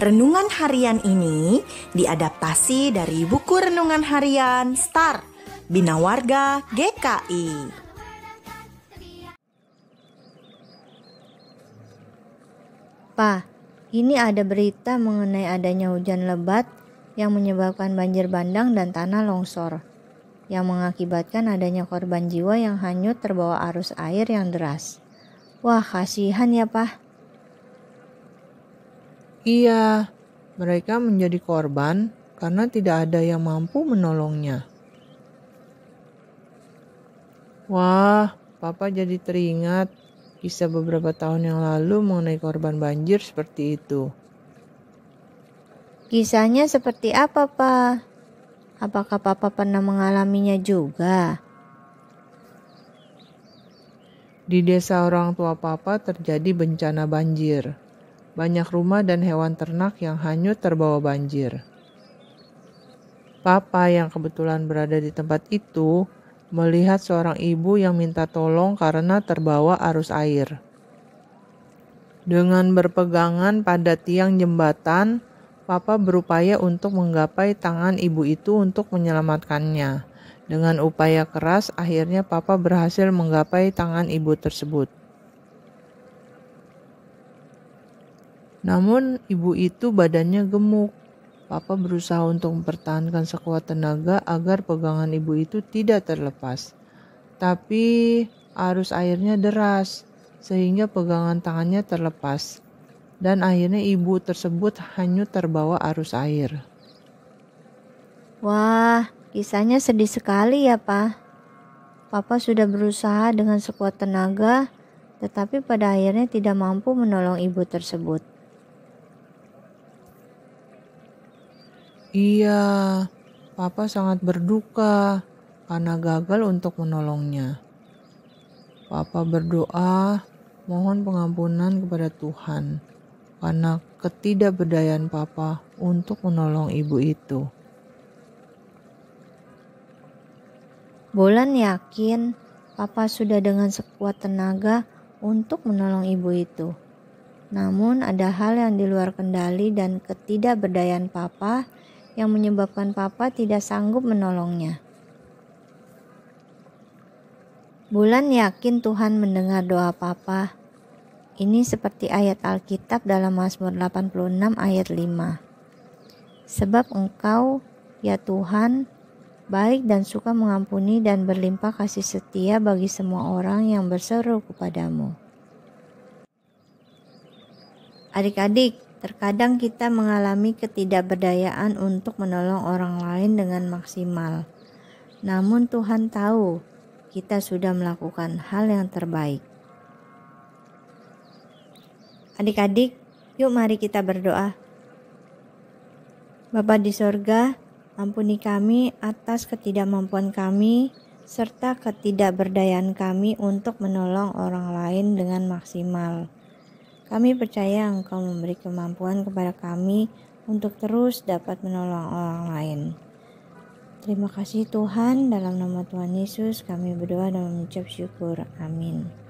Renungan harian ini diadaptasi dari buku Renungan Harian Star Bina Warga GKI. Pa, ini ada berita mengenai adanya hujan lebat yang menyebabkan banjir bandang dan tanah longsor yang mengakibatkan adanya korban jiwa yang hanyut terbawa arus air yang deras. Wah, kasihan ya, Pak. Iya, mereka menjadi korban karena tidak ada yang mampu menolongnya. Wah, Papa jadi teringat kisah beberapa tahun yang lalu mengenai korban banjir seperti itu. Kisahnya seperti apa, Pak? Apakah Papa pernah mengalaminya juga? Di desa orang tua Papa terjadi bencana banjir. Banyak rumah dan hewan ternak yang hanyut terbawa banjir. Papa yang kebetulan berada di tempat itu melihat seorang ibu yang minta tolong karena terbawa arus air. Dengan berpegangan pada tiang jembatan, Papa berupaya untuk menggapai tangan ibu itu untuk menyelamatkannya. Dengan upaya keras, akhirnya Papa berhasil menggapai tangan ibu tersebut. Namun ibu itu badannya gemuk. Papa berusaha untuk mempertahankan sekuat tenaga agar pegangan ibu itu tidak terlepas. Tapi arus airnya deras sehingga pegangan tangannya terlepas dan akhirnya ibu tersebut hanyut terbawa arus air. Wah, kisahnya sedih sekali ya, Pak. Papa sudah berusaha dengan sekuat tenaga, tetapi pada akhirnya tidak mampu menolong ibu tersebut. Iya, Papa sangat berduka karena gagal untuk menolongnya. Papa berdoa mohon pengampunan kepada Tuhan karena ketidakberdayaan Papa untuk menolong ibu itu. Bulan yakin Papa sudah dengan sekuat tenaga untuk menolong ibu itu. Namun ada hal yang di luar kendali dan ketidakberdayaan Papa yang menyebabkan papa tidak sanggup menolongnya. Bulan yakin Tuhan mendengar doa papa. Ini seperti ayat Alkitab dalam Mazmur 86 ayat 5. Sebab engkau, ya Tuhan, baik dan suka mengampuni dan berlimpah kasih setia bagi semua orang yang berseru kepadamu. Adik-adik, Terkadang kita mengalami ketidakberdayaan untuk menolong orang lain dengan maksimal. Namun Tuhan tahu kita sudah melakukan hal yang terbaik. Adik-adik, yuk mari kita berdoa. Bapa di sorga, ampuni kami atas ketidakmampuan kami serta ketidakberdayaan kami untuk menolong orang lain dengan maksimal. Kami percaya Engkau memberi kemampuan kepada kami untuk terus dapat menolong orang lain. Terima kasih Tuhan, dalam nama Tuhan Yesus kami berdoa dan mengucap syukur. Amin.